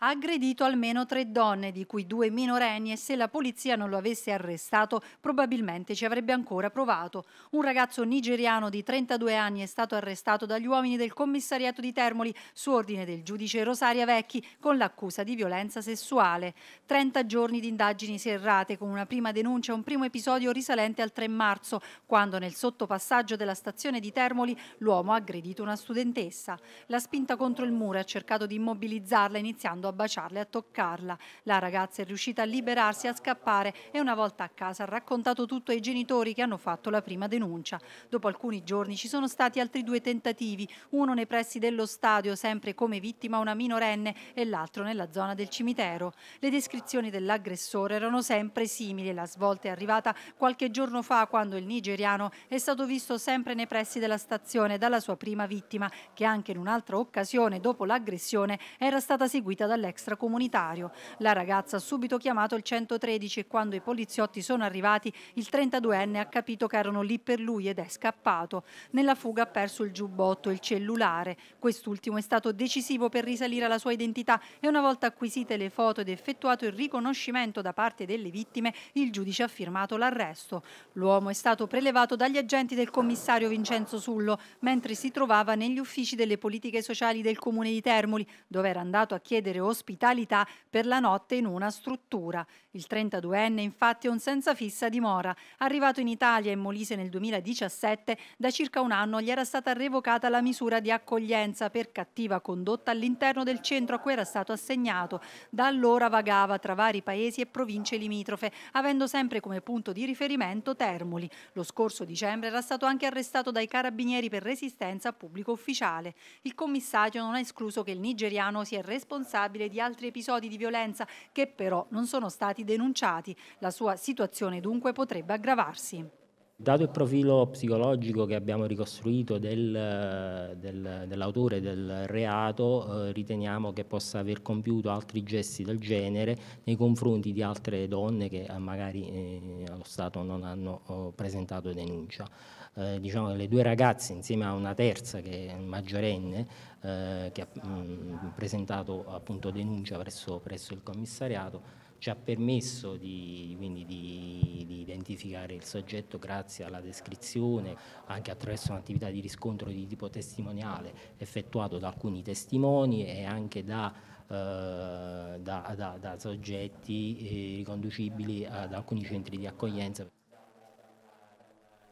Ha aggredito almeno tre donne, di cui due minorenni, e se la polizia non lo avesse arrestato probabilmente ci avrebbe ancora provato. Un ragazzo nigeriano di 32 anni è stato arrestato dagli uomini del commissariato di Termoli su ordine del giudice Rosaria Vecchi con l'accusa di violenza sessuale. 30 giorni di indagini serrate con una prima denuncia e un primo episodio risalente al 3 marzo, quando nel sottopassaggio della stazione di Termoli l'uomo ha aggredito una studentessa. La spinta contro il muro ha cercato di immobilizzarla iniziando andando a baciarla e a toccarla. La ragazza è riuscita a liberarsi, a scappare e una volta a casa ha raccontato tutto ai genitori che hanno fatto la prima denuncia. Dopo alcuni giorni ci sono stati altri due tentativi, uno nei pressi dello stadio sempre come vittima una minorenne e l'altro nella zona del cimitero. Le descrizioni dell'aggressore erano sempre simili e la svolta è arrivata qualche giorno fa quando il nigeriano è stato visto sempre nei pressi della stazione dalla sua prima vittima che anche in un'altra occasione dopo l'aggressione era stata seguita da dall'extracomunitario. La ragazza ha subito chiamato il 113 e quando i poliziotti sono arrivati il 32enne ha capito che erano lì per lui ed è scappato. Nella fuga ha perso il giubbotto e il cellulare. Quest'ultimo è stato decisivo per risalire alla sua identità e una volta acquisite le foto ed effettuato il riconoscimento da parte delle vittime, il giudice ha firmato l'arresto. L'uomo è stato prelevato dagli agenti del commissario Vincenzo Sullo mentre si trovava negli uffici delle politiche sociali del comune di Termoli, dove era andato a chiedere ospitalità per la notte in una struttura. Il 32enne infatti è un senza fissa dimora. Arrivato in Italia e Molise nel 2017, da circa un anno gli era stata revocata la misura di accoglienza per cattiva condotta all'interno del centro a cui era stato assegnato. Da allora vagava tra vari paesi e province limitrofe, avendo sempre come punto di riferimento Termoli. Lo scorso dicembre era stato anche arrestato dai carabinieri per resistenza a pubblico ufficiale. Il commissario non ha escluso che il nigeriano sia responsabile responsabile di altri episodi di violenza che però non sono stati denunciati. La sua situazione dunque potrebbe aggravarsi. Dato il profilo psicologico che abbiamo ricostruito del, del, dell'autore del reato, eh, riteniamo che possa aver compiuto altri gesti del genere nei confronti di altre donne che eh, magari eh, allo Stato non hanno eh, presentato denuncia. Eh, diciamo che le due ragazze insieme a una terza che è maggiorenne che ha mh, mm, presentato appunto denuncia presso, presso il commissariato ci ha permesso di, quindi di, di identificare il soggetto grazie alla descrizione, anche attraverso un'attività di riscontro di tipo testimoniale effettuato da alcuni testimoni e anche da eh, da, da, da, soggetti eh, riconducibili ad alcuni centri di accoglienza.